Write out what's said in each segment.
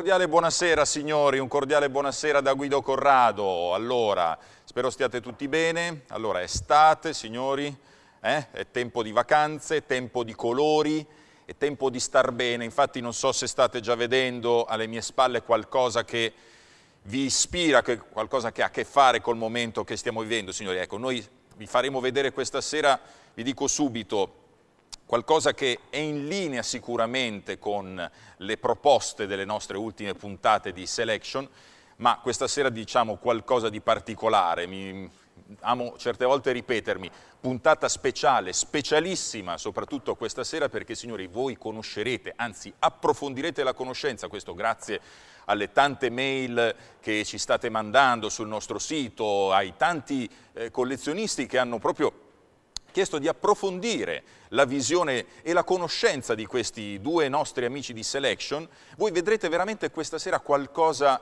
cordiale buonasera signori, un cordiale buonasera da Guido Corrado. Allora, spero stiate tutti bene. Allora, estate signori, eh? è tempo di vacanze, è tempo di colori, è tempo di star bene. Infatti non so se state già vedendo alle mie spalle qualcosa che vi ispira, che qualcosa che ha a che fare col momento che stiamo vivendo signori. Ecco, noi vi faremo vedere questa sera, vi dico subito, qualcosa che è in linea sicuramente con le proposte delle nostre ultime puntate di Selection, ma questa sera diciamo qualcosa di particolare, Mi, amo certe volte ripetermi, puntata speciale, specialissima, soprattutto questa sera perché signori voi conoscerete, anzi approfondirete la conoscenza, questo grazie alle tante mail che ci state mandando sul nostro sito, ai tanti eh, collezionisti che hanno proprio chiesto di approfondire la visione e la conoscenza di questi due nostri amici di Selection, voi vedrete veramente questa sera qualcosa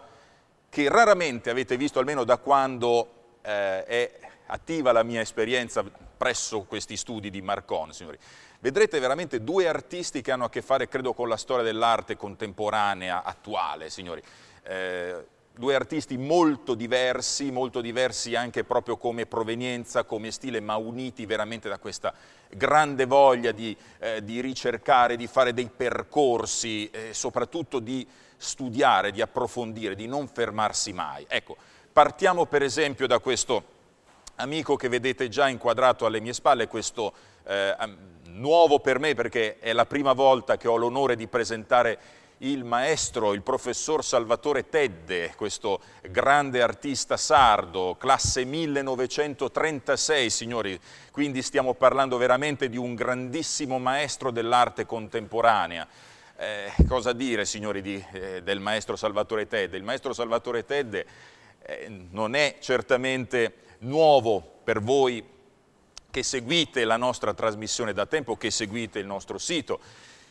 che raramente avete visto, almeno da quando eh, è attiva la mia esperienza presso questi studi di Marcon, signori. Vedrete veramente due artisti che hanno a che fare, credo, con la storia dell'arte contemporanea attuale, signori. Eh, due artisti molto diversi, molto diversi anche proprio come provenienza, come stile, ma uniti veramente da questa grande voglia di, eh, di ricercare, di fare dei percorsi, eh, soprattutto di studiare, di approfondire, di non fermarsi mai. Ecco, partiamo per esempio da questo amico che vedete già inquadrato alle mie spalle, questo eh, nuovo per me perché è la prima volta che ho l'onore di presentare il maestro, il professor Salvatore Tedde, questo grande artista sardo, classe 1936, signori, quindi stiamo parlando veramente di un grandissimo maestro dell'arte contemporanea. Eh, cosa dire, signori, di, eh, del maestro Salvatore Tedde? Il maestro Salvatore Tedde eh, non è certamente nuovo per voi che seguite la nostra trasmissione da tempo, che seguite il nostro sito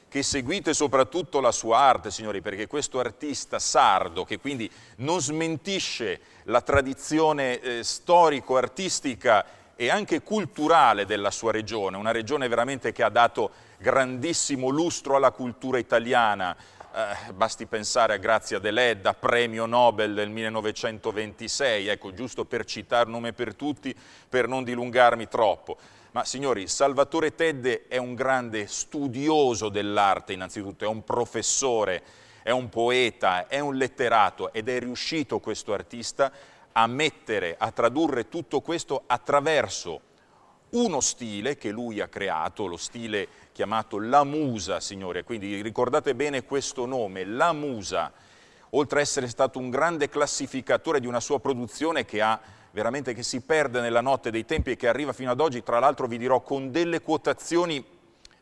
che seguite soprattutto la sua arte, signori, perché questo artista sardo, che quindi non smentisce la tradizione eh, storico-artistica e anche culturale della sua regione, una regione veramente che ha dato grandissimo lustro alla cultura italiana, eh, basti pensare a Grazia Deledda, premio Nobel del 1926, ecco, giusto per citare nome per tutti, per non dilungarmi troppo. Ma signori, Salvatore Tedde è un grande studioso dell'arte innanzitutto, è un professore, è un poeta, è un letterato ed è riuscito questo artista a mettere, a tradurre tutto questo attraverso uno stile che lui ha creato, lo stile chiamato La Musa, signore, quindi ricordate bene questo nome, La Musa, oltre ad essere stato un grande classificatore di una sua produzione che ha veramente che si perde nella notte dei tempi e che arriva fino ad oggi, tra l'altro vi dirò con delle quotazioni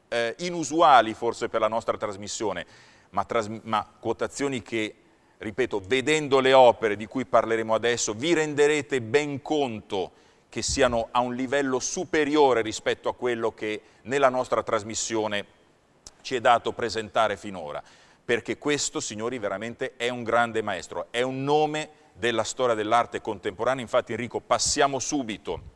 eh, inusuali forse per la nostra trasmissione, ma, tras ma quotazioni che, ripeto, vedendo le opere di cui parleremo adesso, vi renderete ben conto che siano a un livello superiore rispetto a quello che nella nostra trasmissione ci è dato presentare finora, perché questo, signori, veramente è un grande maestro, è un nome che della storia dell'arte contemporanea. Infatti Enrico, passiamo subito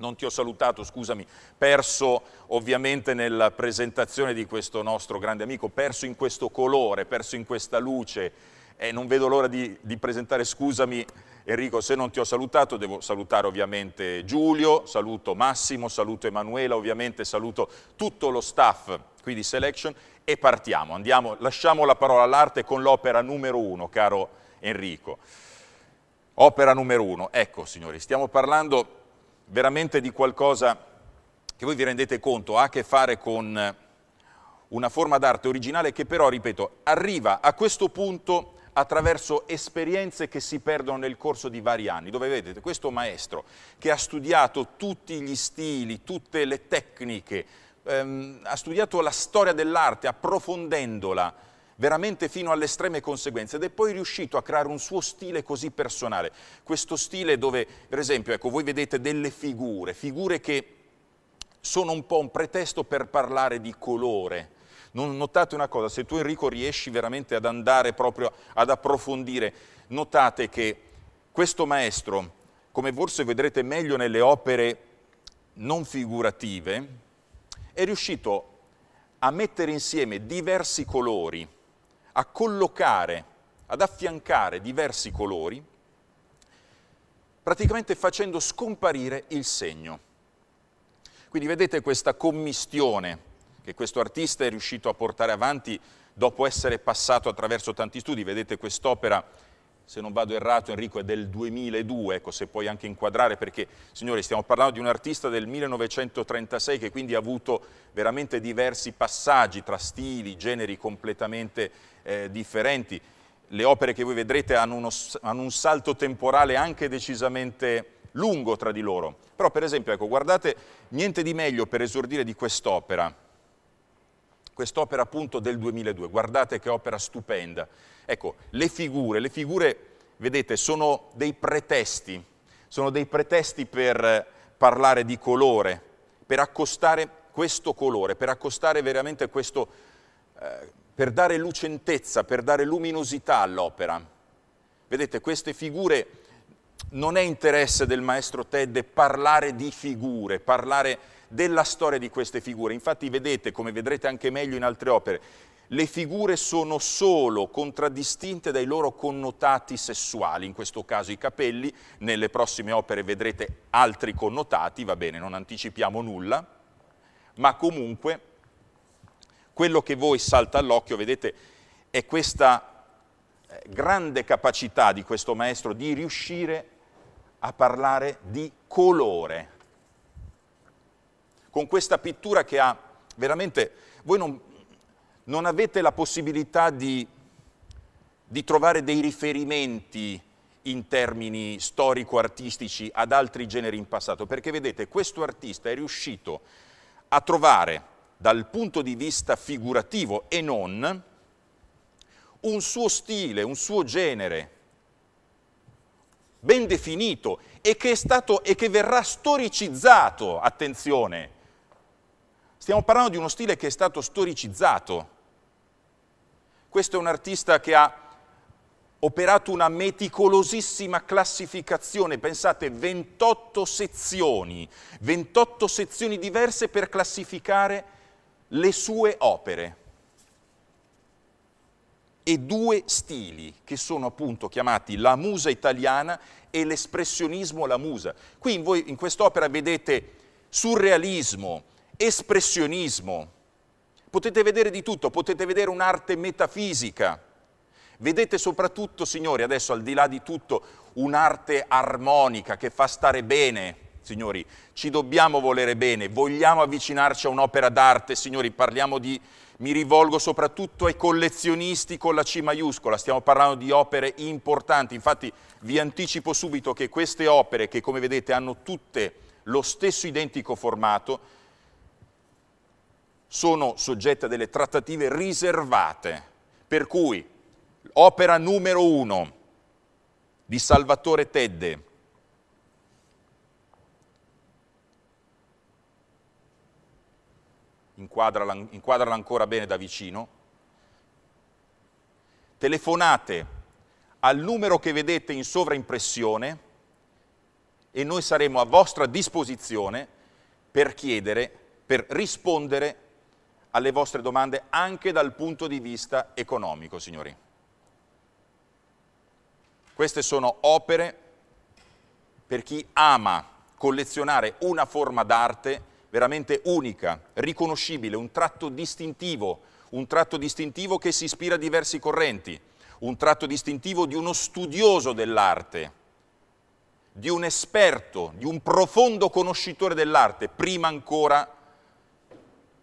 non ti ho salutato, scusami, perso ovviamente nella presentazione di questo nostro grande amico, perso in questo colore, perso in questa luce. Eh, non vedo l'ora di, di, presentare, scusami Enrico, se non ti ho salutato, devo salutare ovviamente Giulio, saluto Massimo, saluto Emanuela, ovviamente saluto tutto lo staff qui di Selection e partiamo, andiamo, lasciamo la parola all'arte con l'opera numero uno, caro Enrico opera numero uno. Ecco, signori, stiamo parlando veramente di qualcosa che voi vi rendete conto ha a che fare con eh, una forma d'arte originale che però, ripeto, arriva a questo punto attraverso esperienze che si perdono nel corso di vari anni, dove vedete questo maestro che ha studiato tutti gli stili, tutte le tecniche, ehm, ha studiato la storia dell'arte approfondendola, veramente fino alle estreme conseguenze ed è poi riuscito a creare un suo stile così personale. Questo stile dove, per esempio, ecco, voi vedete delle figure, figure che sono un po' un pretesto per parlare di colore. notate una cosa, se tu Enrico riesci veramente ad andare proprio ad approfondire, notate che questo maestro, come forse vedrete meglio nelle opere non figurative, è riuscito a mettere insieme diversi colori, a collocare, ad affiancare diversi colori, praticamente facendo scomparire il segno. Quindi vedete questa commistione che questo artista è riuscito a portare avanti dopo essere passato attraverso tanti studi, vedete quest'opera se non vado errato Enrico è del 2002, ecco se puoi anche inquadrare perché signori stiamo parlando di un artista del 1936 che quindi ha avuto veramente diversi passaggi tra stili, generi completamente eh, differenti. Le opere che voi vedrete hanno, uno, hanno, un salto temporale anche decisamente lungo tra di loro. Però per esempio, ecco, guardate, niente di meglio per esordire di quest'opera, quest'opera appunto del 2002, guardate che opera stupenda. Ecco, le figure, le figure, vedete, sono dei pretesti, sono dei pretesti per eh, parlare di colore, per accostare questo colore, per accostare veramente questo, eh, per dare lucentezza, per dare luminosità all'opera. Vedete, queste figure non è interesse del maestro Ted parlare di figure, parlare di della storia di queste figure. Infatti vedete, come vedrete anche meglio in altre opere, le figure sono solo contraddistinte dai loro connotati sessuali, in questo caso i capelli, nelle prossime opere vedrete altri connotati, va bene, non anticipiamo nulla, ma comunque quello che voi salta all'occhio, vedete, è questa eh, grande capacità di questo maestro di riuscire a parlare di colore, con questa pittura che ha veramente, voi non, non avete la possibilità di, di trovare dei riferimenti in termini storico-artistici ad altri generi in passato, perché vedete, questo artista è riuscito a trovare dal punto di vista figurativo e non un suo stile, un suo genere ben definito e che, stato, e che verrà storicizzato, attenzione, Stiamo parlando di uno stile che è stato storicizzato. Questo è un artista che ha operato una meticolosissima classificazione, pensate 28 sezioni, 28 sezioni diverse per classificare le sue opere e due stili che sono appunto chiamati la musa italiana e l'espressionismo la musa. Qui voi, in quest'opera vedete surrealismo, espressionismo. Potete vedere di tutto, potete vedere un'arte metafisica. Vedete soprattutto, signori, adesso al di là di tutto, un'arte armonica che fa stare bene. Signori, ci dobbiamo volere bene, vogliamo avvicinarci a un'opera d'arte, signori, parliamo di, mi rivolgo soprattutto ai collezionisti con la C maiuscola, stiamo parlando di opere importanti, infatti vi anticipo subito che queste opere, che come vedete hanno tutte lo stesso identico formato, sono soggette a delle trattative riservate, per cui opera numero uno di Salvatore Tedde, inquadrala, inquadrala ancora bene da vicino, telefonate al numero che vedete in sovraimpressione e noi saremo a vostra disposizione per chiedere, per rispondere alle vostre domande anche dal punto di vista economico, signori. Queste sono opere per chi ama collezionare una forma d'arte veramente unica, riconoscibile, un tratto distintivo, un tratto distintivo che si ispira a diversi correnti, un tratto distintivo di uno studioso dell'arte, di un esperto, di un profondo conoscitore dell'arte, prima ancora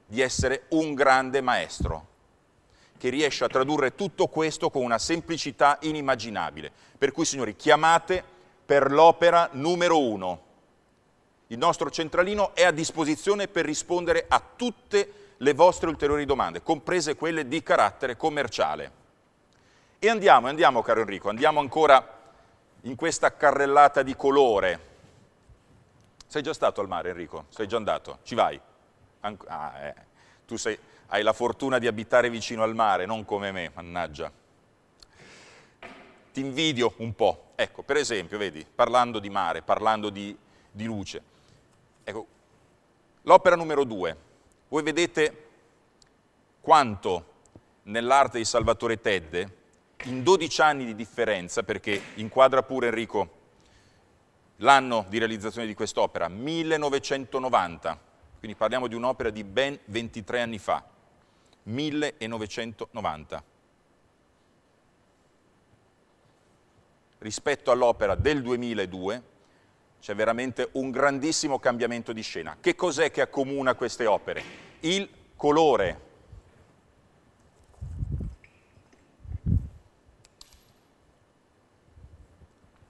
di essere un grande maestro che riesce a tradurre tutto questo con una semplicità inimmaginabile. Per cui, signori, chiamate per l'opera numero uno. Il nostro centralino è a disposizione per rispondere a tutte le vostre ulteriori domande, comprese quelle di carattere commerciale. E andiamo, andiamo caro Enrico, andiamo ancora in questa carrellata di colore. Sei già stato al mare Enrico? Sei già andato? Ci vai? Ah, eh. Tu sei, hai la fortuna di abitare vicino al mare, non come me, mannaggia. Ti invidio un po'. Ecco, per esempio, vedi, parlando di mare, parlando di, di luce. Ecco, l'opera numero due. Voi vedete quanto nell'arte di Salvatore Tedde, in 12 anni di differenza, perché inquadra pure Enrico l'anno di realizzazione di quest'opera, 1990, quindi parliamo di un'opera di ben 23 anni fa, 1990. Rispetto all'opera del 2002 c'è veramente un grandissimo cambiamento di scena. Che cos'è che accomuna queste opere? Il colore.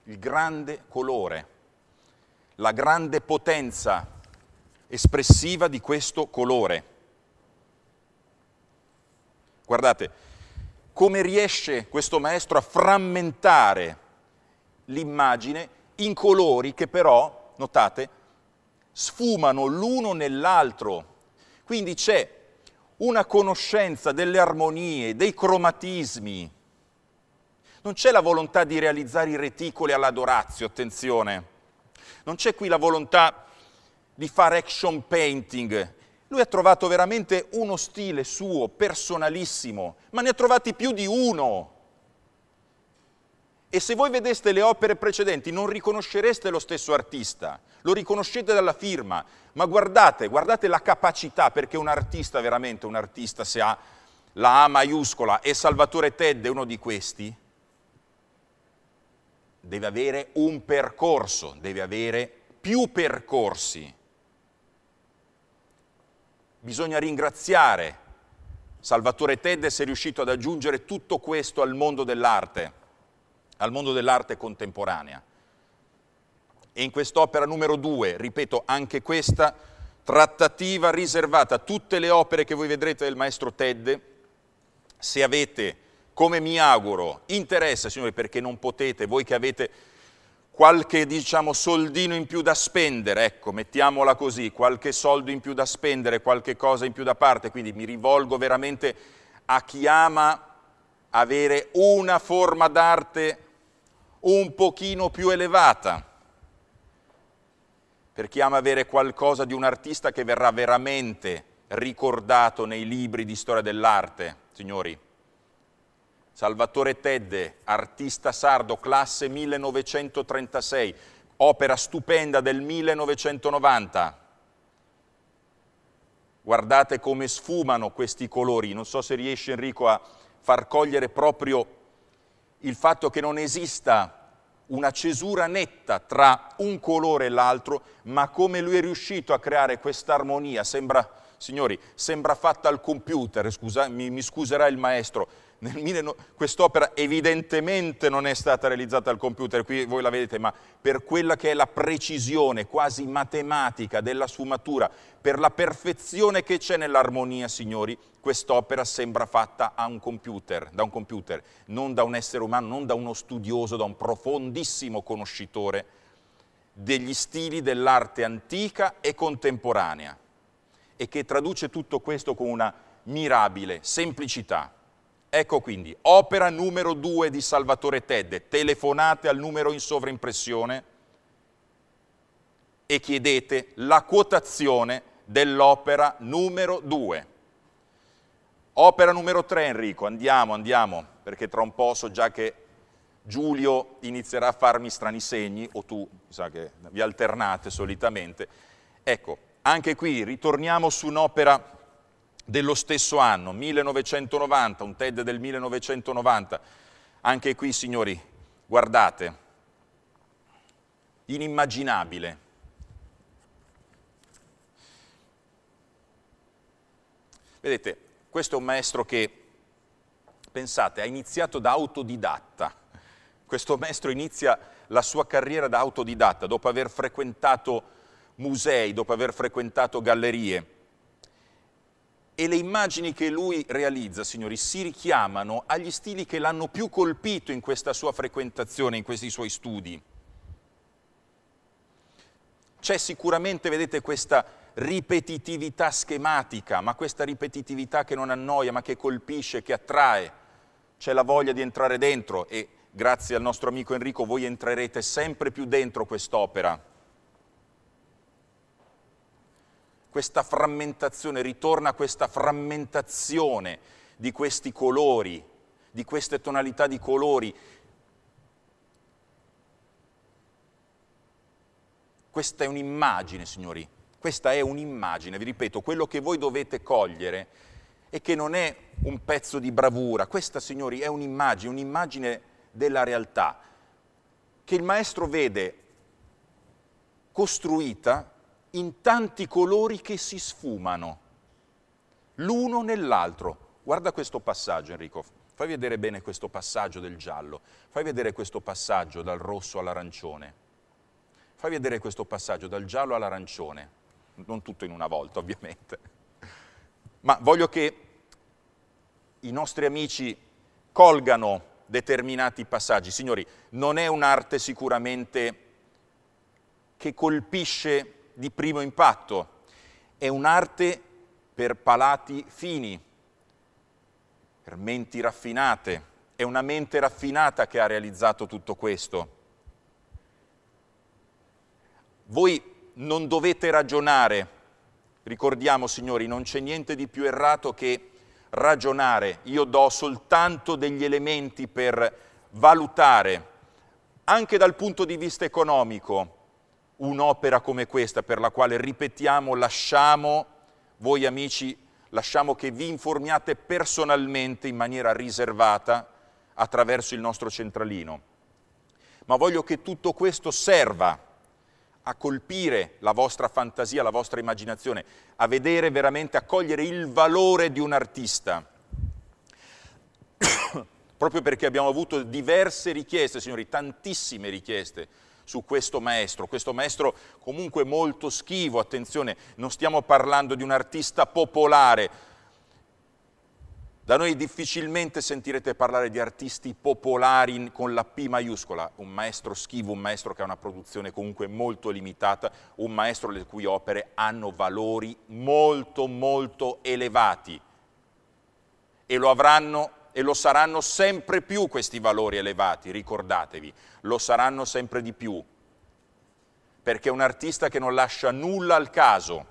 Il grande colore, la grande potenza espressiva di questo colore. Guardate, come riesce questo maestro a frammentare l'immagine in colori che però, notate, sfumano l'uno nell'altro. Quindi c'è una conoscenza delle armonie, dei cromatismi. Non c'è la volontà di realizzare i reticoli all'adorazio, attenzione. Non c'è qui la volontà di fare action painting. Lui ha trovato veramente uno stile suo, personalissimo, ma ne ha trovati più di uno. E se voi vedeste le opere precedenti non riconoscereste lo stesso artista, lo riconoscete dalla firma, ma guardate, guardate la capacità, perché un artista veramente, un artista se ha la A maiuscola e Salvatore Ted è uno di questi, deve avere un percorso, deve avere più percorsi. Bisogna ringraziare Salvatore Ted se è riuscito ad aggiungere tutto questo al mondo dell'arte, al mondo dell'arte contemporanea. E in quest'opera numero due, ripeto anche questa, trattativa riservata a tutte le opere che voi vedrete del maestro Ted, se avete, come mi auguro, interesse, signori, perché non potete, voi che avete qualche diciamo, soldino in più da spendere, ecco, mettiamola così, qualche soldo in più da spendere, qualche cosa in più da parte, quindi mi rivolgo veramente a chi ama avere una forma d'arte un pochino più elevata, per chi ama avere qualcosa di un artista che verrà veramente ricordato nei libri di storia dell'arte, signori. Salvatore Tedde, artista sardo, classe 1936, opera stupenda del 1990. Guardate come sfumano questi colori, non so se riesce Enrico a far cogliere proprio il fatto che non esista una cesura netta tra un colore e l'altro, ma come lui è riuscito a creare questa armonia, sembra, signori, sembra fatta al computer, scusa, mi, mi scuserà il maestro, nel, quest'opera evidentemente non è stata realizzata al computer, qui voi la vedete, ma per quella che è la precisione quasi matematica della sfumatura, per la perfezione che c'è nell'armonia, signori, quest'opera sembra fatta un computer, da un computer, non da un essere umano, non da uno studioso, da un profondissimo conoscitore degli stili dell'arte antica e contemporanea e che traduce tutto questo con una mirabile semplicità. Ecco quindi, opera numero 2 di Salvatore Tedde, telefonate al numero in sovraimpressione e chiedete la quotazione dell'opera numero 2. Opera numero 3 Enrico, andiamo, andiamo, perché tra un po' so già che Giulio inizierà a farmi strani segni, o tu, mi sa che vi alternate solitamente. Ecco, anche qui ritorniamo su un'opera dello stesso anno, 1990, un TED del 1990. Anche qui, signori, guardate, inimmaginabile. Vedete, questo è un maestro che, pensate, ha iniziato da autodidatta. Questo maestro inizia la sua carriera da autodidatta, dopo aver frequentato musei, dopo aver frequentato gallerie e le immagini che lui realizza, signori, si richiamano agli stili che l'hanno più colpito in questa sua frequentazione, in questi suoi studi. C'è sicuramente, vedete, questa ripetitività schematica, ma questa ripetitività che non annoia, ma che colpisce, che attrae. C'è la voglia di entrare dentro e grazie al nostro amico Enrico voi entrerete sempre più dentro quest'opera. questa frammentazione, ritorna questa frammentazione di questi colori, di queste tonalità di colori. Questa è un'immagine, signori, questa è un'immagine, vi ripeto, quello che voi dovete cogliere è che non è un pezzo di bravura, questa, signori, è un'immagine, un'immagine della realtà che il maestro vede costruita in tanti colori che si sfumano, l'uno nell'altro. Guarda questo passaggio Enrico, fai vedere bene questo passaggio del giallo, fai vedere questo passaggio dal rosso all'arancione, fai vedere questo passaggio dal giallo all'arancione, non tutto in una volta ovviamente, ma voglio che i nostri amici colgano determinati passaggi. Signori, non è un'arte sicuramente che colpisce di primo impatto, è un'arte per palati fini, per menti raffinate. È una mente raffinata che ha realizzato tutto questo. Voi non dovete ragionare, ricordiamo signori, non c'è niente di più errato che ragionare. Io do soltanto degli elementi per valutare, anche dal punto di vista economico, un'opera come questa per la quale, ripetiamo, lasciamo, voi amici, lasciamo che vi informiate personalmente in maniera riservata attraverso il nostro centralino. Ma voglio che tutto questo serva a colpire la vostra fantasia, la vostra immaginazione, a vedere veramente, a cogliere il valore di un artista. Proprio perché abbiamo avuto diverse richieste, signori, tantissime richieste su questo maestro, questo maestro comunque molto schivo, attenzione, non stiamo parlando di un artista popolare, da noi difficilmente sentirete parlare di artisti popolari con la P maiuscola, un maestro schivo, un maestro che ha una produzione comunque molto limitata, un maestro le cui opere hanno valori molto molto elevati e lo avranno e lo saranno sempre più questi valori elevati, ricordatevi, lo saranno sempre di più, perché è un artista che non lascia nulla al caso.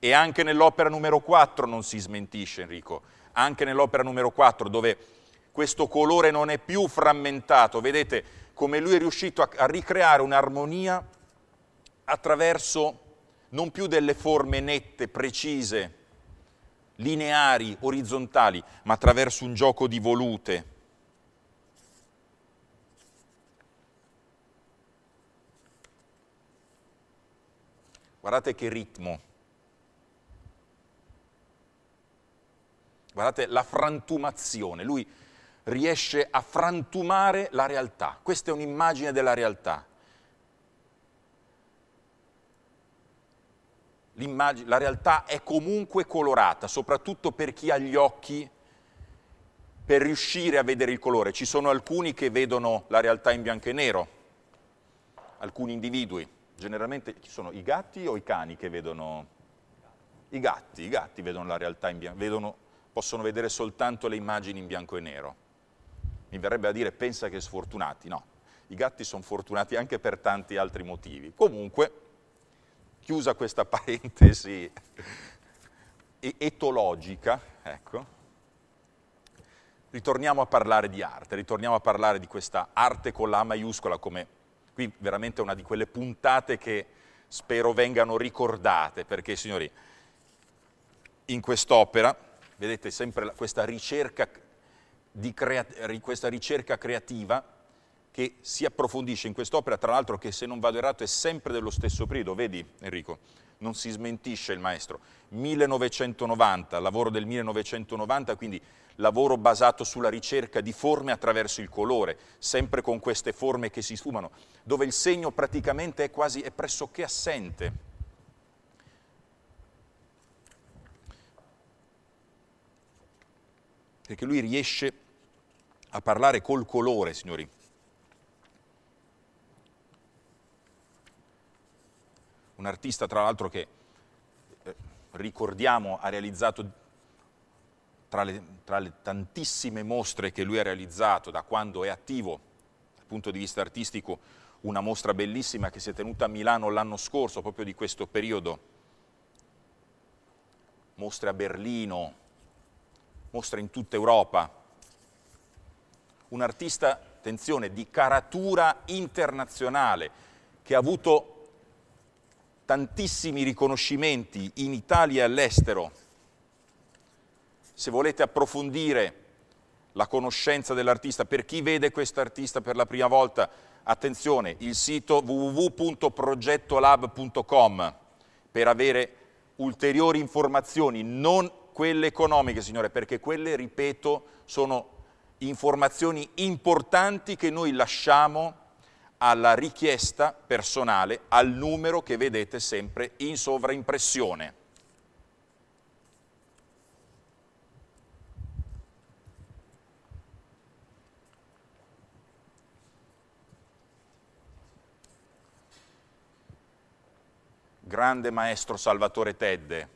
E anche nell'opera numero 4 non si smentisce Enrico, anche nell'opera numero 4 dove questo colore non è più frammentato, vedete come lui è riuscito a, a ricreare un'armonia attraverso non più delle forme nette, precise, lineari, orizzontali, ma attraverso un gioco di volute. Guardate che ritmo. Guardate la frantumazione. Lui riesce a frantumare la realtà. Questa è un'immagine della realtà la realtà è comunque colorata, soprattutto per chi ha gli occhi per riuscire a vedere il colore. Ci sono alcuni che vedono la realtà in bianco e nero, alcuni individui. Generalmente ci sono i gatti o i cani che vedono... I gatti, i gatti vedono la realtà in bianco, vedono, possono vedere soltanto le immagini in bianco e nero. Mi verrebbe a dire pensa che sfortunati, no. I gatti sono fortunati anche per tanti altri motivi. Comunque, chiusa questa parentesi etologica, ecco, ritorniamo a parlare di arte, ritorniamo a parlare di questa arte con la maiuscola come qui veramente è una di quelle puntate che spero vengano ricordate perché signori in quest'opera vedete sempre questa ricerca, crea- questa ricerca creativa che si approfondisce in quest'opera, tra l'altro che se non vado errato è sempre dello stesso periodo, vedi Enrico, non si smentisce il maestro, 1990, lavoro del 1990, quindi lavoro basato sulla ricerca di forme attraverso il colore, sempre con queste forme che si sfumano, dove il segno praticamente è quasi, è pressoché assente. Perché lui riesce a parlare col colore, signori. un artista tra l'altro che eh, ricordiamo ha realizzato tra le, tra le, tantissime mostre che lui ha realizzato da quando è attivo dal punto di vista artistico una mostra bellissima che si è tenuta a Milano l'anno scorso proprio di questo periodo mostre a Berlino mostre in tutta Europa un artista attenzione di caratura internazionale che ha avuto tantissimi riconoscimenti in Italia e all'estero. Se volete approfondire la conoscenza dell'artista, per chi vede quest'artista per la prima volta, attenzione, il sito www.progettolab.com per avere ulteriori informazioni, non quelle economiche, signore, perché quelle, ripeto, sono informazioni importanti che noi lasciamo alla richiesta personale, al numero che vedete sempre in sovraimpressione. grande maestro Salvatore Tedde.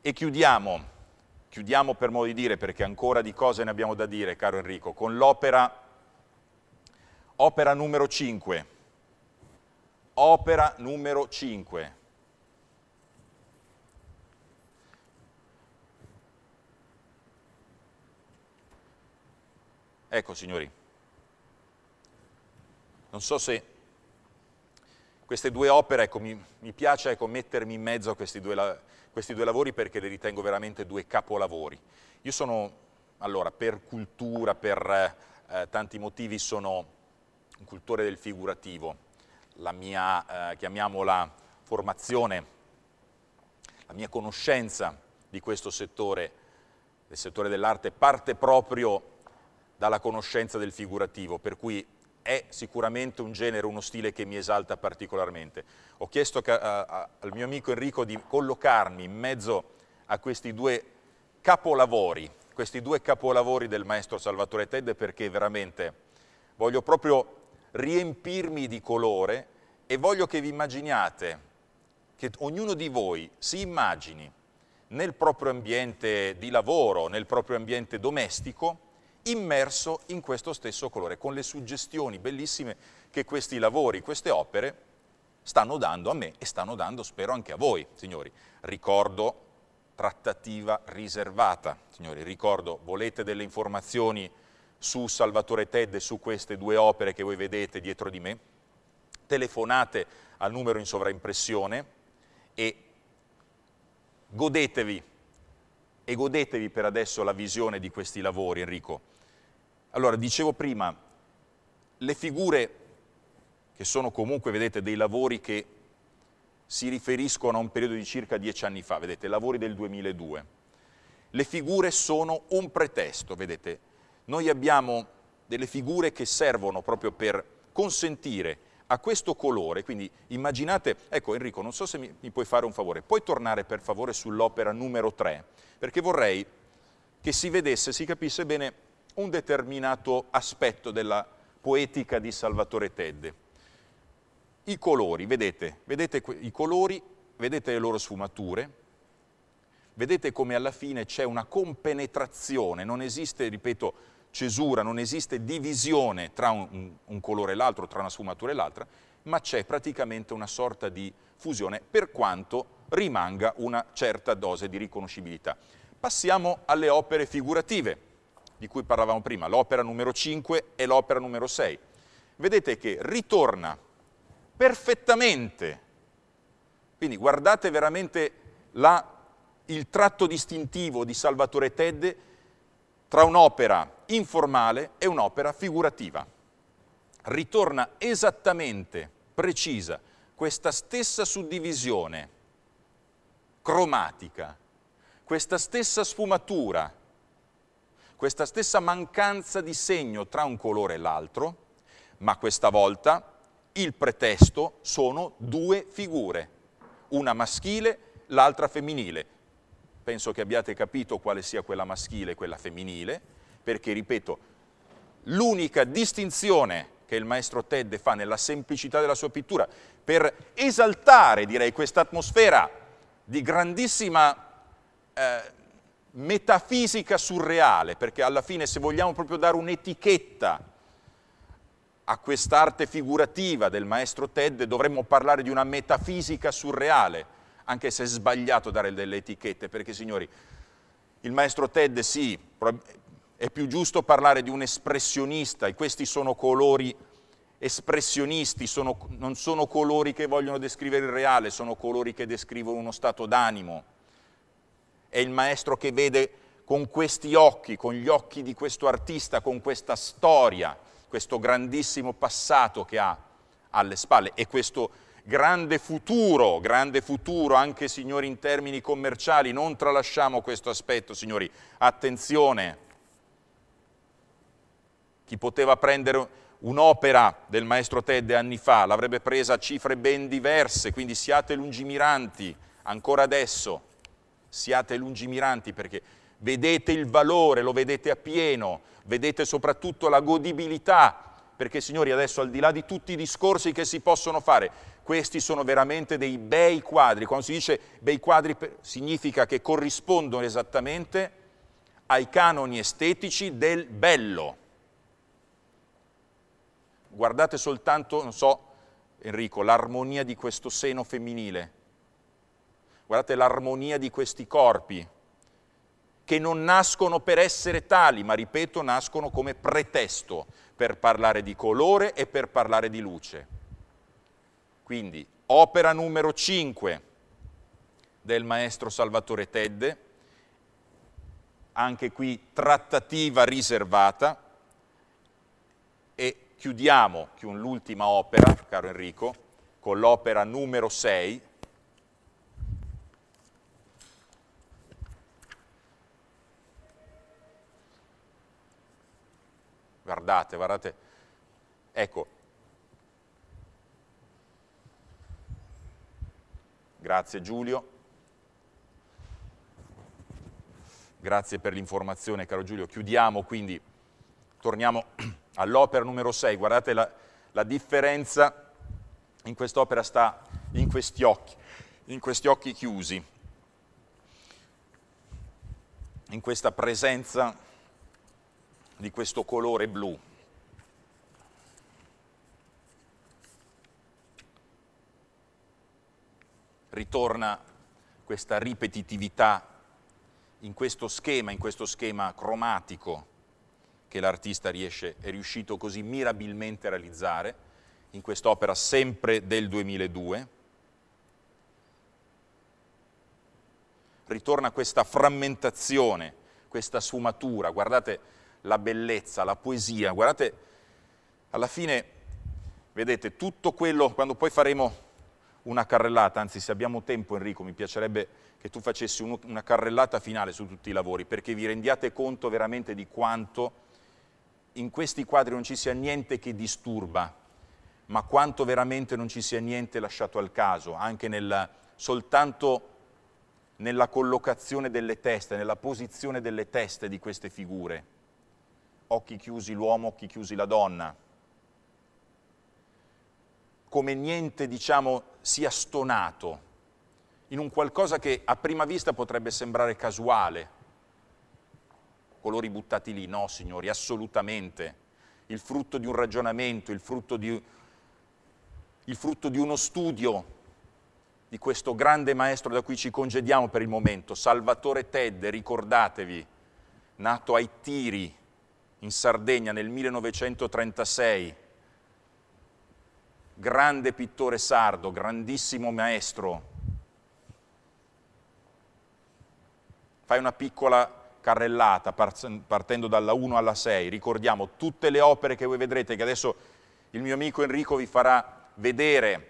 E chiudiamo, chiudiamo per modo di dire, perché ancora di cose ne abbiamo da dire, caro Enrico, con l'opera opera numero 5, opera numero 5. Ecco signori, non so se queste due opere, ecco, mi, mi, piace ecco, mettermi in mezzo a questi due, questi due, lavori perché li ritengo veramente due capolavori. Io sono, allora, per cultura, per eh, tanti motivi sono un cultore del figurativo, la mia, eh, chiamiamola, formazione, la mia conoscenza di questo settore, del settore dell'arte, parte proprio dalla conoscenza del figurativo, per cui è sicuramente un genere, uno stile che mi esalta particolarmente. Ho chiesto a, a, al mio amico Enrico di collocarmi in mezzo a questi due capolavori, questi due capolavori del maestro Salvatore Tedde perché veramente voglio proprio riempirmi di colore e voglio che vi immaginiate, che ognuno di voi si immagini nel proprio ambiente di lavoro, nel proprio ambiente domestico, immerso in questo stesso colore, con le suggestioni bellissime che questi lavori, queste opere stanno dando a me e stanno dando, spero, anche a voi, signori. Ricordo trattativa riservata, signori, ricordo, volete delle informazioni su Salvatore Ted e su queste due opere che voi vedete dietro di me, telefonate al numero in sovraimpressione e godetevi, e godetevi per adesso la visione di questi lavori, Enrico. Allora, dicevo prima, le figure che sono comunque, vedete, dei lavori che si riferiscono a un periodo di circa dieci anni fa, vedete, lavori del 2002. Le figure sono un pretesto, vedete, noi abbiamo delle figure che servono proprio per consentire a questo colore, quindi immaginate, ecco Enrico, non so se mi, mi puoi fare un favore, puoi tornare per favore sull'opera numero 3, perché vorrei che si vedesse, si capisse bene un determinato aspetto della poetica di Salvatore Tedde. I colori, vedete, vedete i colori, vedete le loro sfumature, vedete come alla fine c'è una compenetrazione, non esiste, ripeto, cesura, non esiste divisione tra un, un colore e l'altro, tra una sfumatura e l'altra, ma c'è praticamente una sorta di fusione per quanto rimanga una certa dose di riconoscibilità. Passiamo alle opere figurative, di cui parlavamo prima, l'opera numero 5 e l'opera numero 6. Vedete che ritorna perfettamente, quindi guardate veramente la, il tratto distintivo di Salvatore Tedde tra un'opera informale e un'opera figurativa. Ritorna esattamente precisa questa stessa suddivisione cromatica, questa stessa sfumatura, questa stessa mancanza di segno tra un colore e l'altro, ma questa volta il pretesto sono due figure, una maschile, l'altra femminile, Penso che abbiate capito quale sia quella maschile e quella femminile, perché, ripeto, l'unica distinzione che il maestro Ted fa nella semplicità della sua pittura per esaltare, direi, questa atmosfera di grandissima eh, metafisica surreale, perché alla fine se vogliamo proprio dare un'etichetta a quest'arte figurativa del maestro Ted dovremmo parlare di una metafisica surreale, anche se è sbagliato dare delle etichette, perché signori, il maestro Ted sì, è più giusto parlare di un espressionista e questi sono colori espressionisti, sono, non sono colori che vogliono descrivere il reale, sono colori che descrivono uno stato d'animo. È il maestro che vede con questi occhi, con gli occhi di questo artista, con questa storia, questo grandissimo passato che ha alle spalle e questo grande futuro, grande futuro anche signori in termini commerciali, non tralasciamo questo aspetto signori, attenzione, chi poteva prendere un'opera del maestro Ted anni fa l'avrebbe presa a cifre ben diverse, quindi siate lungimiranti, ancora adesso siate lungimiranti perché vedete il valore, lo vedete appieno, vedete soprattutto la godibilità, perché signori adesso al di là di tutti i discorsi che si possono fare, questi sono veramente dei bei quadri. Quando si dice bei quadri significa che corrispondono esattamente ai canoni estetici del bello. Guardate soltanto, non so, Enrico, l'armonia di questo seno femminile. Guardate l'armonia di questi corpi, che non nascono per essere tali, ma ripeto, nascono come pretesto per parlare di colore e per parlare di luce. Quindi opera numero 5 del maestro Salvatore Tedde, anche qui trattativa riservata, e chiudiamo con l'ultima opera, caro Enrico, con l'opera numero 6, guardate, guardate, ecco, Grazie Giulio. Grazie per l'informazione, caro Giulio. Chiudiamo quindi, torniamo all'opera numero 6. Guardate la, la differenza in quest'opera sta in questi occhi, in questi occhi chiusi, in questa presenza di questo colore blu. ritorna questa ripetitività in questo schema, in questo schema cromatico che l'artista riesce, è riuscito così mirabilmente a realizzare in quest'opera sempre del 2002. Ritorna questa frammentazione, questa sfumatura, guardate la bellezza, la poesia, guardate alla fine, vedete, tutto quello, quando poi faremo una carrellata, anzi se abbiamo tempo Enrico mi piacerebbe che tu facessi un, una carrellata finale su tutti i lavori perché vi rendiate conto veramente di quanto in questi quadri non ci sia niente che disturba, ma quanto veramente non ci sia niente lasciato al caso, anche nel, soltanto nella collocazione delle teste, nella posizione delle teste di queste figure. Occhi chiusi l'uomo, occhi chiusi la donna come niente diciamo, sia stonato in un qualcosa che a prima vista potrebbe sembrare casuale. Colori buttati lì, no signori, assolutamente. Il frutto di un ragionamento, il frutto di, il frutto di uno studio di questo grande maestro da cui ci congediamo per il momento, Salvatore Tedde, ricordatevi, nato ai Tiri in Sardegna nel 1936, grande pittore sardo, grandissimo maestro. Fai una piccola carrellata partendo dalla 1 alla 6, ricordiamo tutte le opere che voi vedrete, che adesso il mio amico Enrico vi farà vedere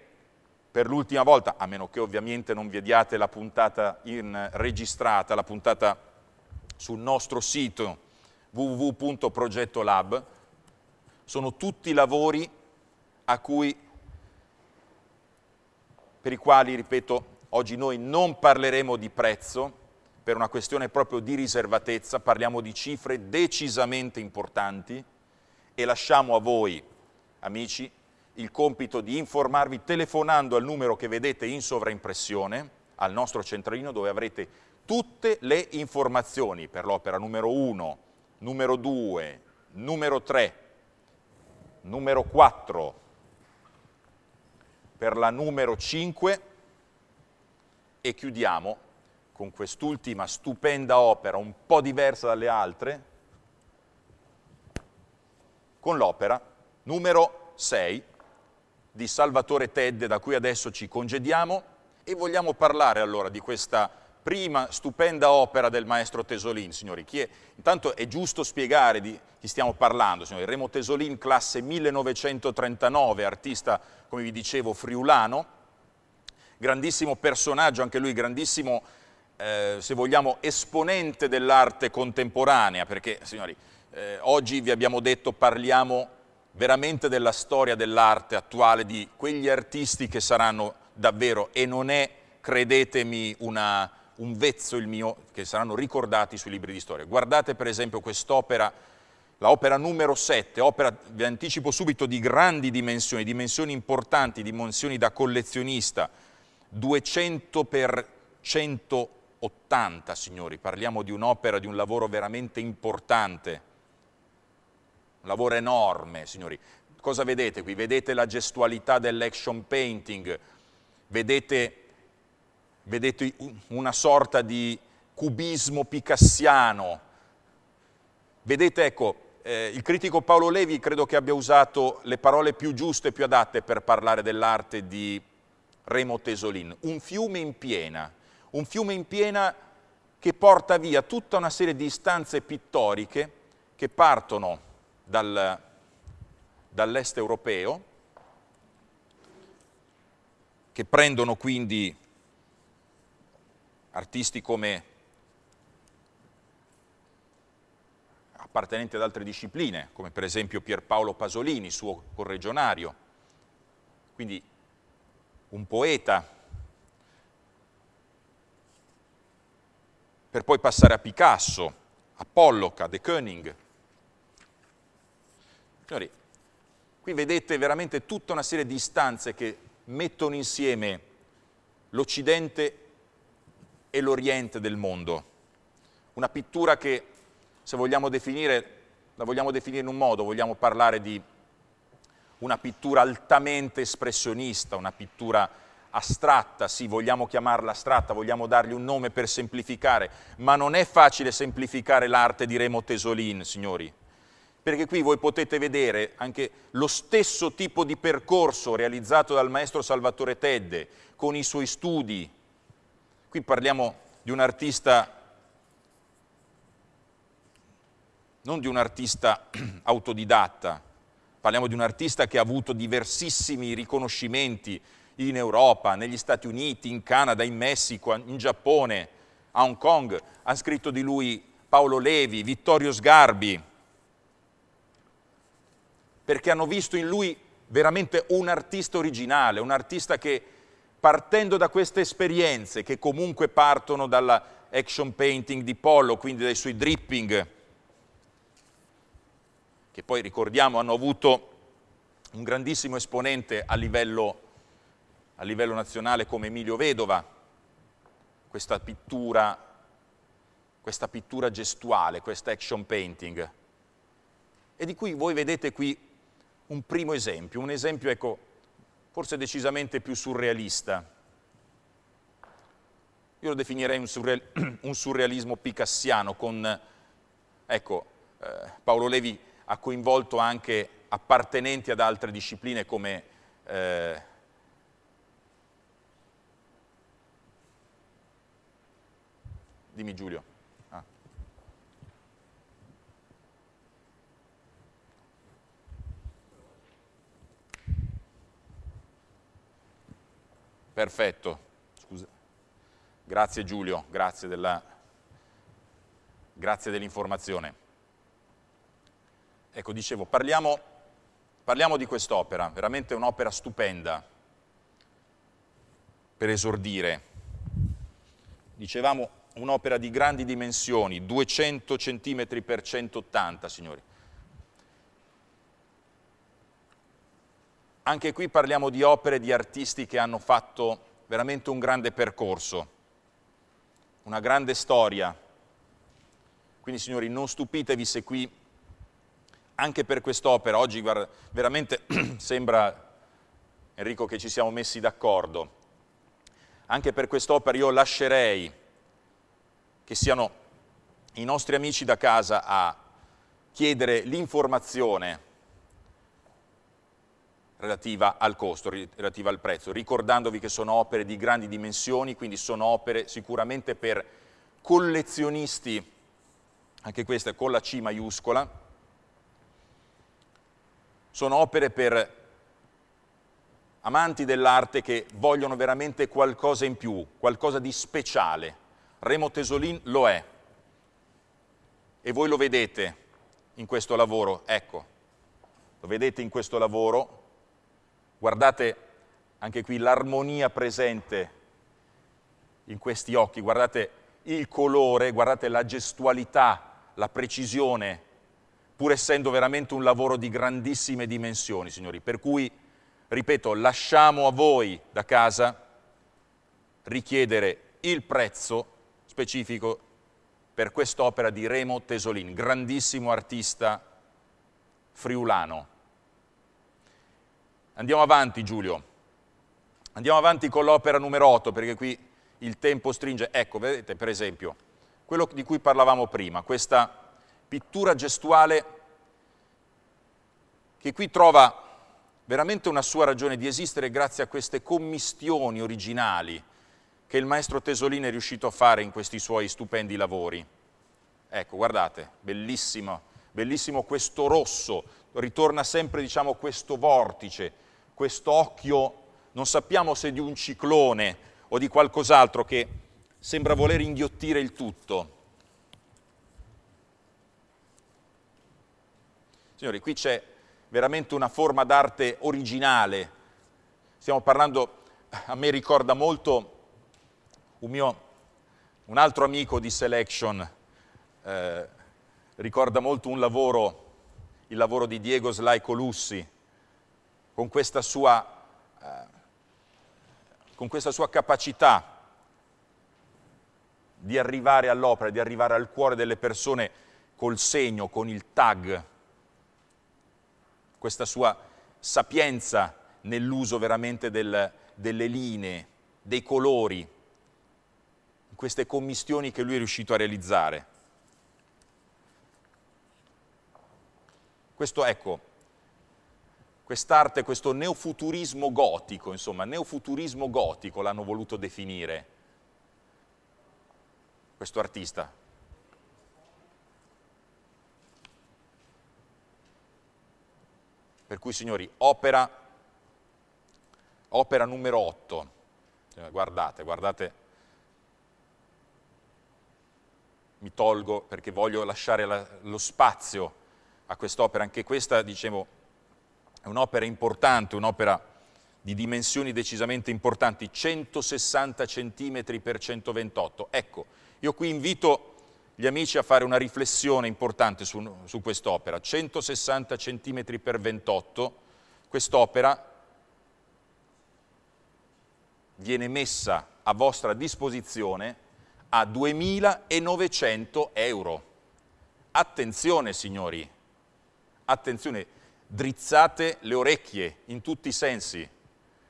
per l'ultima volta, a meno che ovviamente non vediate la puntata in, registrata, la puntata sul nostro sito www.progettolab, sono tutti lavori a cui per i quali, ripeto, oggi noi non parleremo di prezzo, per una questione proprio di riservatezza, parliamo di cifre decisamente importanti e lasciamo a voi, amici, il compito di informarvi telefonando al numero che vedete in sovraimpressione, al nostro centralino dove avrete tutte le informazioni per l'opera numero 1, numero 2, numero 3, numero 4, per la numero 5 e chiudiamo con quest'ultima stupenda opera, un po' diversa dalle altre, con l'opera numero 6 di Salvatore Tedde, da cui adesso ci congediamo, e vogliamo parlare allora di questa prima stupenda opera del maestro Tesolin, signori. È, intanto è giusto spiegare di chi stiamo parlando, signori. Remo Tesolin, classe 1939, artista, come vi dicevo, friulano, grandissimo personaggio, anche lui grandissimo, eh, se vogliamo, esponente dell'arte contemporanea, perché, signori, eh, oggi vi abbiamo detto parliamo veramente della storia dell'arte attuale, di quegli artisti che saranno davvero, e non è, credetemi, una un vezzo il mio che saranno ricordati sui libri di storia. Guardate per esempio quest'opera, l'opera numero 7, opera, vi anticipo subito, di grandi dimensioni, dimensioni importanti, dimensioni da collezionista, 200 x 180, signori, parliamo di un'opera, di un lavoro veramente importante, un lavoro enorme, signori. Cosa vedete qui? Vedete la gestualità dell'action painting, vedete vedete una sorta di cubismo picassiano. Vedete, ecco, eh, il critico Paolo Levi credo che abbia usato le parole più giuste e più adatte per parlare dell'arte di Remo Tesolin. Un fiume in piena, un fiume in piena che porta via tutta una serie di istanze pittoriche che partono dal, dall'est europeo, che prendono quindi artisti come appartenenti ad altre discipline, come per esempio Pierpaolo Pasolini, suo corregionario, quindi un poeta, per poi passare a Picasso, a Pollock, a De Koenig. Signori, qui vedete veramente tutta una serie di istanze che mettono insieme l'Occidente e l'Oriente del mondo. Una pittura che, se vogliamo definire, la vogliamo definire in un modo, vogliamo parlare di una pittura altamente espressionista, una pittura astratta, sì, vogliamo chiamarla astratta, vogliamo dargli un nome per semplificare, ma non è facile semplificare l'arte di Remo Tesolin, signori, perché qui voi potete vedere anche lo stesso tipo di percorso realizzato dal maestro Salvatore Tedde con i suoi studi, Qui parliamo di un artista, non di un artista autodidatta, parliamo di un artista che ha avuto diversissimi riconoscimenti in Europa, negli Stati Uniti, in Canada, in Messico, in Giappone, a Hong Kong. Hanno scritto di lui Paolo Levi, Vittorio Sgarbi, perché hanno visto in lui veramente un artista originale, un artista che partendo da queste esperienze che comunque partono dalla action painting di Pollo, quindi dai suoi dripping, che poi ricordiamo hanno avuto un grandissimo esponente a livello, a livello nazionale come Emilio Vedova, questa pittura, questa pittura gestuale, questa action painting, e di cui voi vedete qui un primo esempio, un esempio ecco, forse decisamente più surrealista. Io lo definirei un, surreal, un surrealismo picassiano con, ecco, eh, Paolo Levi ha coinvolto anche appartenenti ad altre discipline come eh, dimmi Giulio. Perfetto, Scusa. grazie Giulio, grazie dell'informazione. Dell ecco, dicevo, parliamo, parliamo di quest'opera, veramente un'opera stupenda per esordire. Dicevamo un'opera di grandi dimensioni, 200 cm x 180, signori. Anche qui parliamo di opere di artisti che hanno fatto veramente un grande percorso, una grande storia. Quindi signori, non stupitevi se qui, anche per quest'opera, oggi guarda, veramente sembra, Enrico, che ci siamo messi d'accordo, anche per quest'opera io lascerei che siano i nostri amici da casa a chiedere l'informazione relativa al costo, relativa al prezzo, ricordandovi che sono opere di grandi dimensioni, quindi sono opere sicuramente per collezionisti, anche questa con la C maiuscola, sono opere per amanti dell'arte che vogliono veramente qualcosa in più, qualcosa di speciale. Remo Tesolin lo è e voi lo vedete in questo lavoro, ecco, lo vedete in questo lavoro Guardate anche qui l'armonia presente in questi occhi, guardate il colore, guardate la gestualità, la precisione, pur essendo veramente un lavoro di grandissime dimensioni, signori. Per cui, ripeto, lasciamo a voi da casa richiedere il prezzo specifico per quest'opera di Remo Tesolin, grandissimo artista friulano. Andiamo avanti Giulio, andiamo avanti con l'opera numero 8 perché qui il tempo stringe. Ecco, vedete per esempio quello di cui parlavamo prima, questa pittura gestuale che qui trova veramente una sua ragione di esistere grazie a queste commistioni originali che il maestro Tesolini è riuscito a fare in questi suoi stupendi lavori. Ecco, guardate, bellissimo, bellissimo questo rosso, ritorna sempre diciamo, questo vortice quest'occhio, non sappiamo se di un ciclone o di qualcos'altro che sembra voler inghiottire il tutto. Signori, qui c'è veramente una forma d'arte originale. Stiamo parlando, a me ricorda molto un, mio, un altro amico di Selection, eh, ricorda molto un lavoro, il lavoro di Diego Slaico Lussi, con questa sua, eh, con questa sua capacità di arrivare all'opera, di arrivare al cuore delle persone col segno, con il tag, questa sua sapienza nell'uso veramente del, delle linee, dei colori, queste commistioni che lui è riuscito a realizzare. Questo ecco, quest'arte, questo neofuturismo gotico, insomma, neofuturismo gotico l'hanno voluto definire, questo artista. Per cui, signori, opera, opera numero 8, eh, guardate, guardate, mi tolgo perché voglio lasciare la, lo spazio a quest'opera, anche questa, dicevo, è un'opera importante, un'opera di dimensioni decisamente importanti, 160 cm x 128. Ecco, io qui invito gli amici a fare una riflessione importante su, su quest'opera. 160 cm x 28, quest'opera viene messa a vostra disposizione a 2.900 euro. Attenzione signori, attenzione, drizzate le orecchie in tutti i sensi,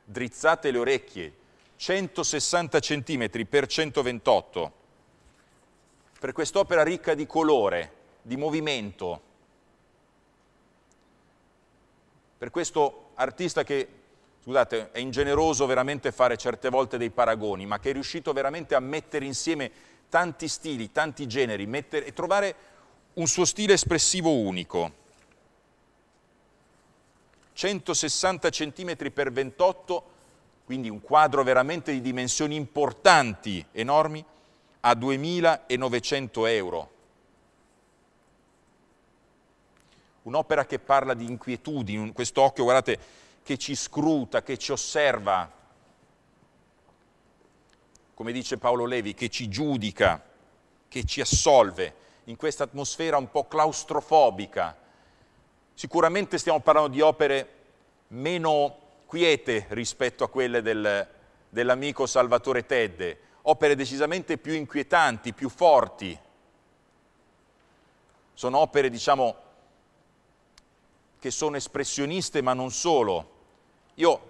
drizzate le orecchie, 160 cm per 128, per quest'opera ricca di colore, di movimento, per questo artista che, scusate, è ingeneroso veramente fare certe volte dei paragoni, ma che è riuscito veramente a mettere insieme tanti stili, tanti generi, mettere, e trovare un suo stile espressivo unico. 160 cm per 28, quindi un quadro veramente di dimensioni importanti, enormi, a 2.900 euro. Un'opera che parla di inquietudini, questo occhio, guardate, che ci scruta, che ci osserva, come dice Paolo Levi, che ci giudica, che ci assolve in questa atmosfera un po' claustrofobica Sicuramente stiamo parlando di opere meno quiete rispetto a quelle del, dell'amico Salvatore Tedde, opere decisamente più inquietanti, più forti. Sono opere, diciamo, che sono espressioniste, ma non solo. Io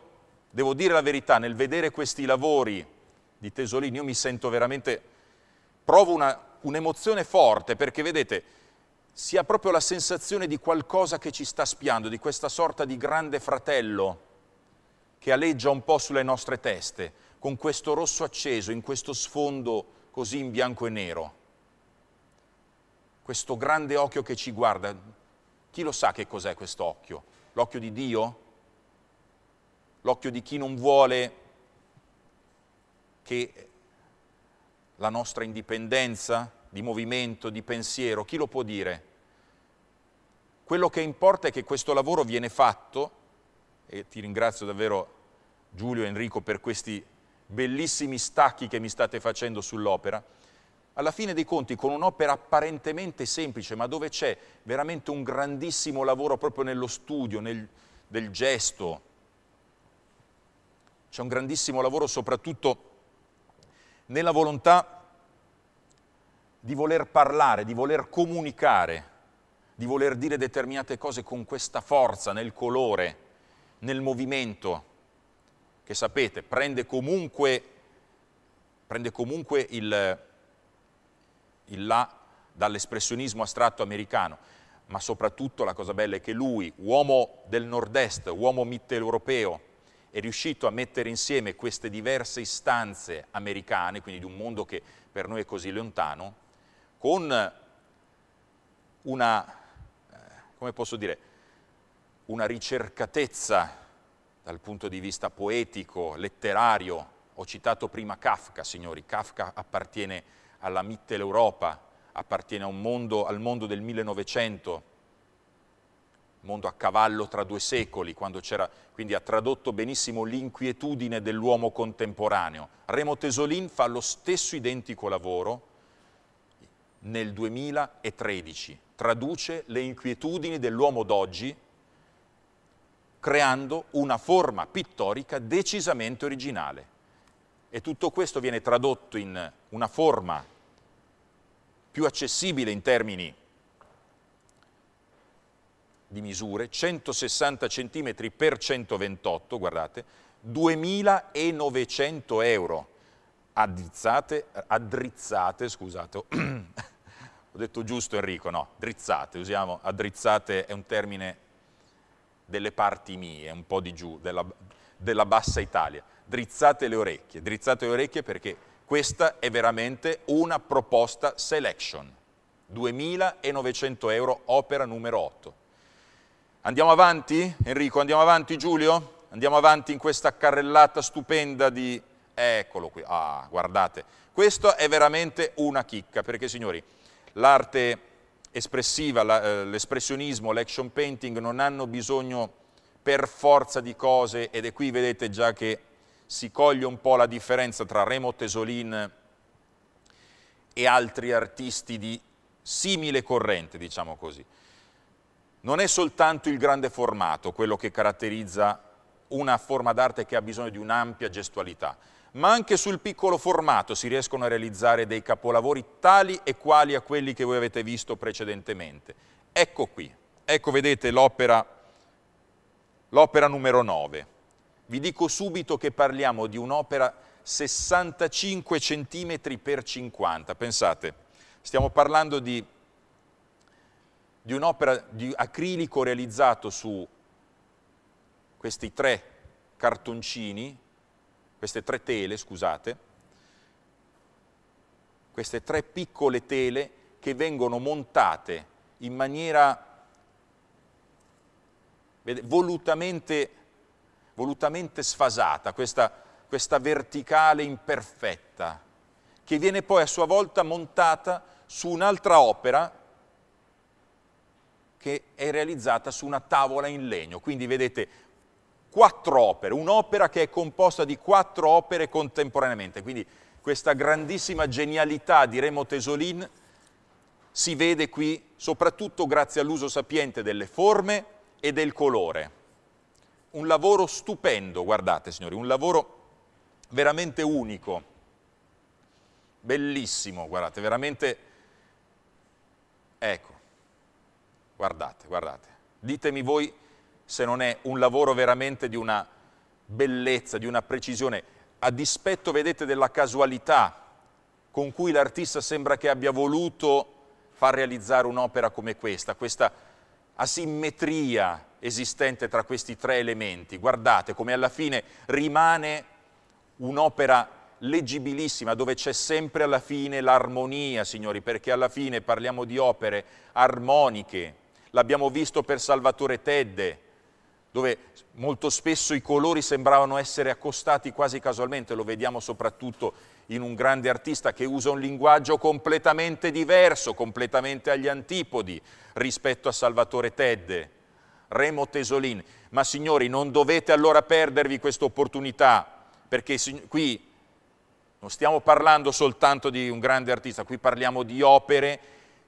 devo dire la verità, nel vedere questi lavori di Tesolini io mi sento veramente, provo una, un'emozione forte, perché vedete, si ha proprio la sensazione di qualcosa che ci sta spiando, di questa sorta di grande fratello che aleggia un po' sulle nostre teste, con questo rosso acceso, in questo sfondo così in bianco e nero. Questo grande occhio che ci guarda. Chi lo sa che cos'è questo occhio? L'occhio di Dio? L'occhio di chi non vuole che la nostra indipendenza, di movimento, di pensiero, chi lo può dire? Quello che importa è che questo lavoro viene fatto, e ti ringrazio davvero Giulio e Enrico per questi bellissimi stacchi che mi state facendo sull'opera, alla fine dei conti con un'opera apparentemente semplice, ma dove c'è veramente un grandissimo lavoro proprio nello studio, nel, del gesto, c'è un grandissimo lavoro soprattutto nella volontà di voler parlare, di voler comunicare, di voler dire determinate cose con questa forza nel colore, nel movimento, che sapete prende comunque, prende comunque il, il là dall'espressionismo astratto americano, ma soprattutto la cosa bella è che lui, uomo del nord-est, uomo mitteleuropeo, è riuscito a mettere insieme queste diverse istanze americane, quindi di un mondo che per noi è così lontano, con una, eh, come posso dire, una ricercatezza dal punto di vista poetico, letterario. Ho citato prima Kafka, signori. Kafka appartiene alla Mitteleuropa, appartiene mondo, al mondo del 1900, mondo a cavallo tra due secoli, quindi ha tradotto benissimo l'inquietudine dell'uomo contemporaneo. Remo Tesolin fa lo stesso identico lavoro, nel 2013, traduce le inquietudini dell'uomo d'oggi creando una forma pittorica decisamente originale. E tutto questo viene tradotto in una forma più accessibile in termini di misure, 160 cm x 128, guardate, 2.900 euro, addrizzate, addrizzate scusate, Ho detto giusto Enrico, no, drizzate, usiamo addrizzate è un termine delle parti mie, un po' di giù, della, della bassa Italia. Drizzate le orecchie, drizzate le orecchie perché questa è veramente una proposta selection. 2.900 euro, opera numero 8. Andiamo avanti, Enrico? Andiamo avanti, Giulio? Andiamo avanti in questa carrellata stupenda di... Eccolo qui, ah, guardate. Questa è veramente una chicca, perché signori, l'arte espressiva, eh, l'espressionismo, l'action painting non hanno bisogno per forza di cose ed è qui vedete già che si coglie un po' la differenza tra Remo Tesolin e altri artisti di simile corrente, diciamo così. Non è soltanto il grande formato quello che caratterizza una forma d'arte che ha bisogno di un'ampia gestualità, ma anche sul piccolo formato si riescono a realizzare dei capolavori tali e quali a quelli che voi avete visto precedentemente. Ecco qui, ecco vedete l'opera numero 9. Vi dico subito che parliamo di un'opera 65 cm x 50, pensate, stiamo parlando di, di un'opera di acrilico realizzato su questi tre cartoncini queste tre tele, scusate, queste tre piccole tele che vengono montate in maniera volutamente, volutamente, sfasata, questa, questa verticale imperfetta, che viene poi a sua volta montata su un'altra opera che è realizzata su una tavola in legno. Quindi vedete quattro opere, un'opera che è composta di quattro opere contemporaneamente, quindi questa grandissima genialità di Remo Tesolin si vede qui soprattutto grazie all'uso sapiente delle forme e del colore. Un lavoro stupendo, guardate signori, un lavoro veramente unico, bellissimo, guardate, veramente... Ecco, guardate, guardate. Ditemi voi se non è un lavoro veramente di una bellezza, di una precisione, a dispetto, vedete, della casualità con cui l'artista sembra che abbia voluto far realizzare un'opera come questa, questa asimmetria esistente tra questi tre elementi. Guardate come alla fine rimane un'opera leggibilissima, dove c'è sempre alla fine l'armonia, signori, perché alla fine parliamo di opere armoniche. L'abbiamo visto per Salvatore Tedde, dove molto spesso i colori sembravano essere accostati quasi casualmente, lo vediamo soprattutto in un grande artista che usa un linguaggio completamente diverso, completamente agli antipodi rispetto a Salvatore Tedde, Remo Tesolin. Ma signori, non dovete allora perdervi questa opportunità, perché qui non stiamo parlando soltanto di un grande artista, qui parliamo di opere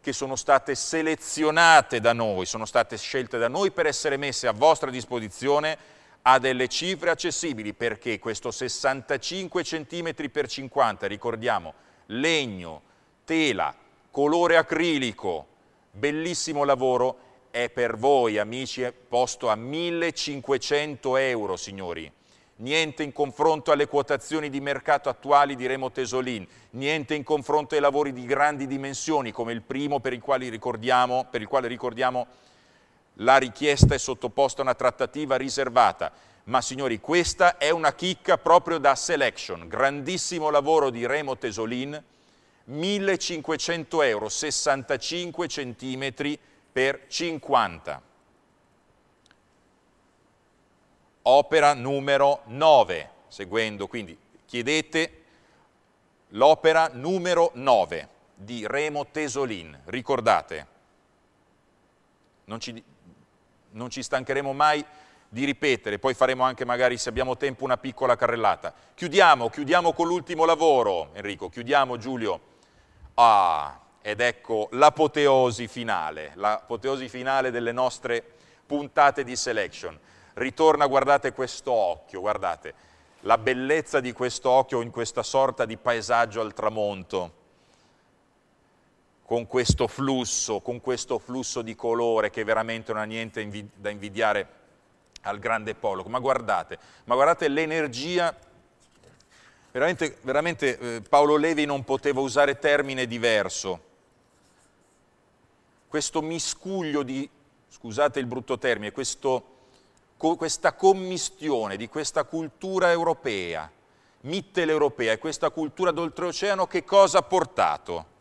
che sono state selezionate da noi, sono state scelte da noi per essere messe a vostra disposizione a delle cifre accessibili, perché questo 65 cm x 50, ricordiamo, legno, tela, colore acrilico, bellissimo lavoro, è per voi amici posto a 1500 euro signori niente in confronto alle quotazioni di mercato attuali di Remo Tesolin, niente in confronto ai lavori di grandi dimensioni come il primo per il quale ricordiamo, per il quale ricordiamo la richiesta è sottoposta a una trattativa riservata. Ma signori, questa è una chicca proprio da Selection, grandissimo lavoro di Remo Tesolin, 1500 euro, 65 centimetri per 50. opera numero 9, seguendo, quindi chiedete l'opera numero 9 di Remo Tesolin, ricordate, non ci, non ci stancheremo mai di ripetere, poi faremo anche magari se abbiamo tempo una piccola carrellata. Chiudiamo, chiudiamo con l'ultimo lavoro, Enrico, chiudiamo Giulio. Ah, ed ecco l'apoteosi finale, l'apoteosi finale delle nostre puntate di selection ritorna, guardate questo occhio, guardate, la bellezza di questo occhio in questa sorta di paesaggio al tramonto, con questo flusso, con questo flusso di colore che veramente non ha niente da invidiare al grande Pollock, ma guardate, ma guardate l'energia, veramente, veramente eh, Paolo Levi non poteva usare termine diverso, questo miscuglio di, scusate il brutto termine, questo questa commistione di questa cultura europea, mitteleuropea e questa cultura d'oltreoceano che cosa ha portato?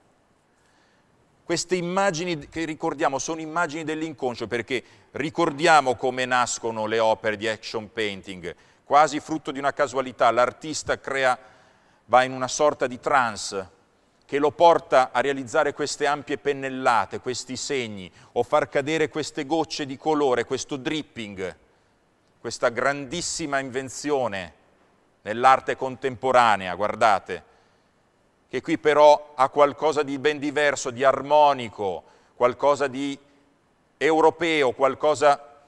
Queste immagini che ricordiamo sono immagini dell'inconscio perché ricordiamo come nascono le opere di action painting, quasi frutto di una casualità, l'artista crea, va in una sorta di trance che lo porta a realizzare queste ampie pennellate, questi segni o far cadere queste gocce di colore, questo dripping questa grandissima invenzione nell'arte contemporanea, guardate, che qui però ha qualcosa di ben diverso, di armonico, qualcosa di europeo, qualcosa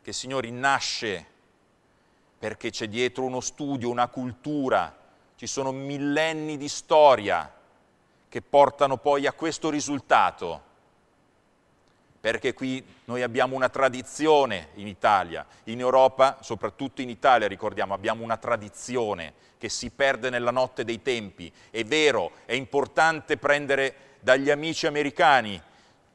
che, signori, nasce perché c'è dietro uno studio, una cultura, ci sono millenni di storia che portano poi a questo risultato perché qui noi abbiamo una tradizione in Italia, in Europa, soprattutto in Italia ricordiamo, abbiamo una tradizione che si perde nella notte dei tempi. È vero, è importante prendere dagli amici americani,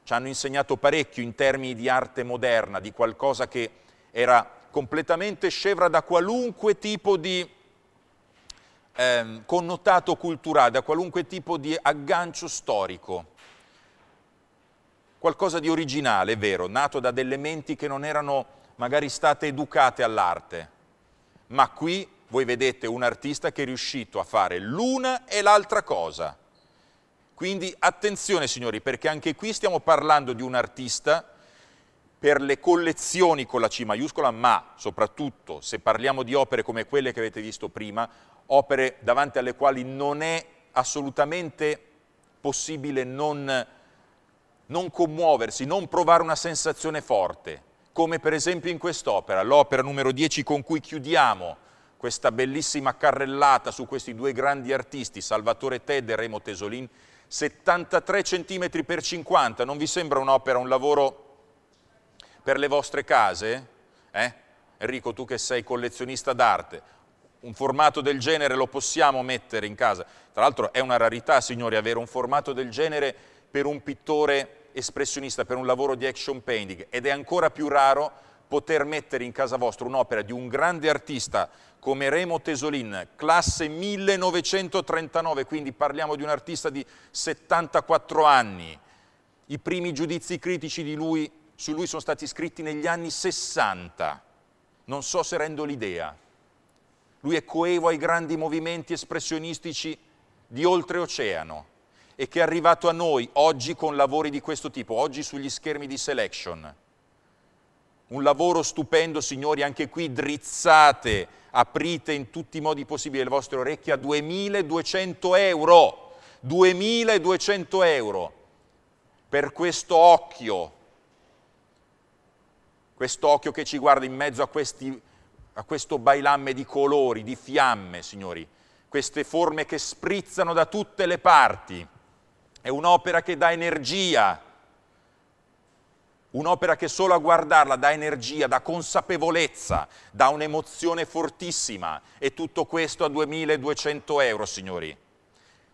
ci hanno insegnato parecchio in termini di arte moderna, di qualcosa che era completamente scevra da qualunque tipo di eh, connotato culturale, da qualunque tipo di aggancio storico qualcosa di originale, vero, nato da delle menti che non erano magari state educate all'arte, ma qui voi vedete un artista che è riuscito a fare l'una e l'altra cosa. Quindi attenzione signori, perché anche qui stiamo parlando di un artista per le collezioni con la C maiuscola, ma soprattutto se parliamo di opere come quelle che avete visto prima, opere davanti alle quali non è assolutamente possibile non non commuoversi, non provare una sensazione forte, come per esempio in quest'opera, l'opera numero 10 con cui chiudiamo questa bellissima carrellata su questi due grandi artisti, Salvatore Ted e Remo Tesolin, 73 cm per 50, non vi sembra un'opera, un lavoro per le vostre case? Eh? Enrico, tu che sei collezionista d'arte, un formato del genere lo possiamo mettere in casa. Tra l'altro è una rarità, signori, avere un formato del genere per un pittore espressionista per un lavoro di action painting ed è ancora più raro poter mettere in casa vostra un'opera di un grande artista come Remo Tesolin, classe 1939, quindi parliamo di un artista di 74 anni. I primi giudizi critici lui, su lui sono stati scritti negli anni 60. Non so se rendo l'idea. Lui è coevo ai grandi movimenti espressionistici di oltreoceano e che è arrivato a noi oggi con lavori di questo tipo, oggi sugli schermi di selection. Un lavoro stupendo, signori, anche qui drizzate, aprite in tutti i modi possibili le vostre orecchie a 2.200 euro, 2.200 euro per questo occhio, questo occhio che ci guarda in mezzo a, questi, a questo bailamme di colori, di fiamme, signori, queste forme che sprizzano da tutte le parti è un'opera che dà energia, un'opera che solo a guardarla dà energia, dà consapevolezza, dà un'emozione fortissima e tutto questo a 2200 euro, signori.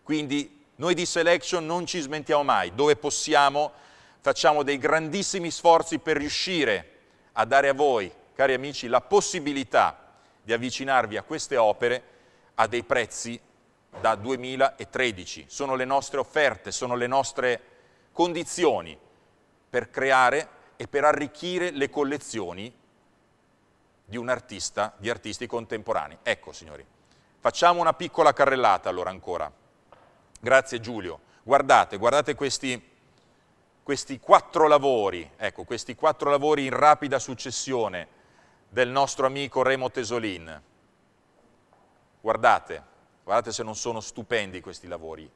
Quindi noi di Selection non ci smentiamo mai, dove possiamo facciamo dei grandissimi sforzi per riuscire a dare a voi, cari amici, la possibilità di avvicinarvi a queste opere a dei prezzi da 2013, sono le nostre offerte, sono le nostre condizioni per creare e per arricchire le collezioni di un artista, di artisti contemporanei. Ecco signori, facciamo una piccola carrellata allora ancora. Grazie Giulio. Guardate, guardate questi, questi quattro lavori, ecco, questi quattro lavori in rapida successione del nostro amico Remo Tesolin. Guardate. Guardate se non sono stupendi questi lavori.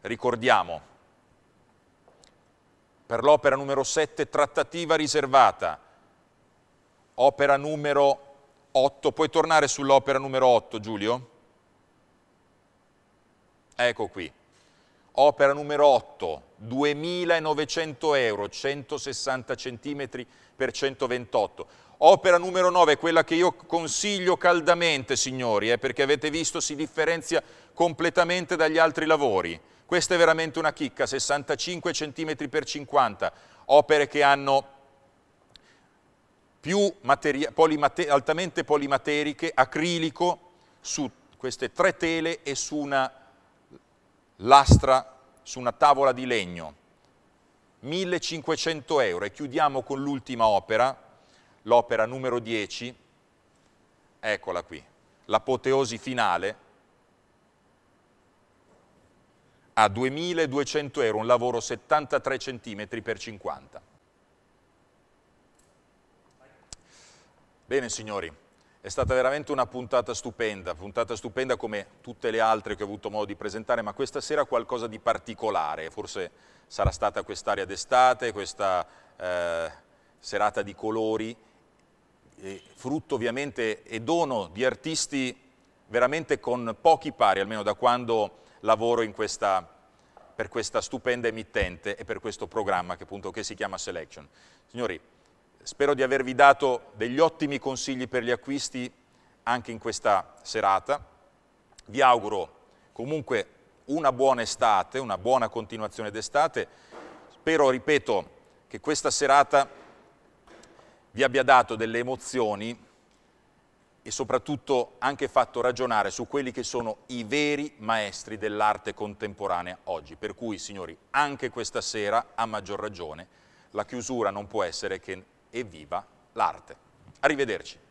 Ricordiamo, per l'opera numero 7 trattativa riservata, opera numero 8, puoi tornare sull'opera numero 8 Giulio? Ecco qui, opera numero 8, 2.900 euro, 160 cm per 128. Opera numero 9, quella che io consiglio caldamente, signori, eh, perché avete visto si differenzia completamente dagli altri lavori. Questa è veramente una chicca, 65 cm per 50, opere che hanno più polimate, altamente polimateriche, acrilico, su queste tre tele e su una lastra, su una tavola di legno. 1500 euro e chiudiamo con l'ultima opera, l'opera numero 10, eccola qui, l'apoteosi finale, a 2200 euro, un lavoro 73 cm per 50. Bene signori, è stata veramente una puntata stupenda, puntata stupenda come tutte le altre che ho avuto modo di presentare, ma questa sera qualcosa di particolare, forse sarà stata quest'aria d'estate, questa eh, serata di colori, frutto ovviamente e dono di artisti veramente con pochi pari, almeno da quando lavoro questa, per questa stupenda emittente e per questo programma che, appunto, che si chiama Selection. Signori, spero di avervi dato degli ottimi consigli per gli acquisti anche in questa serata. Vi auguro comunque una buona estate, una buona continuazione d'estate. Spero, ripeto, che questa serata vi abbia dato delle emozioni e soprattutto anche fatto ragionare su quelli che sono i veri maestri dell'arte contemporanea oggi. Per cui, signori, anche questa sera, a maggior ragione, la chiusura non può essere che evviva l'arte. Arrivederci.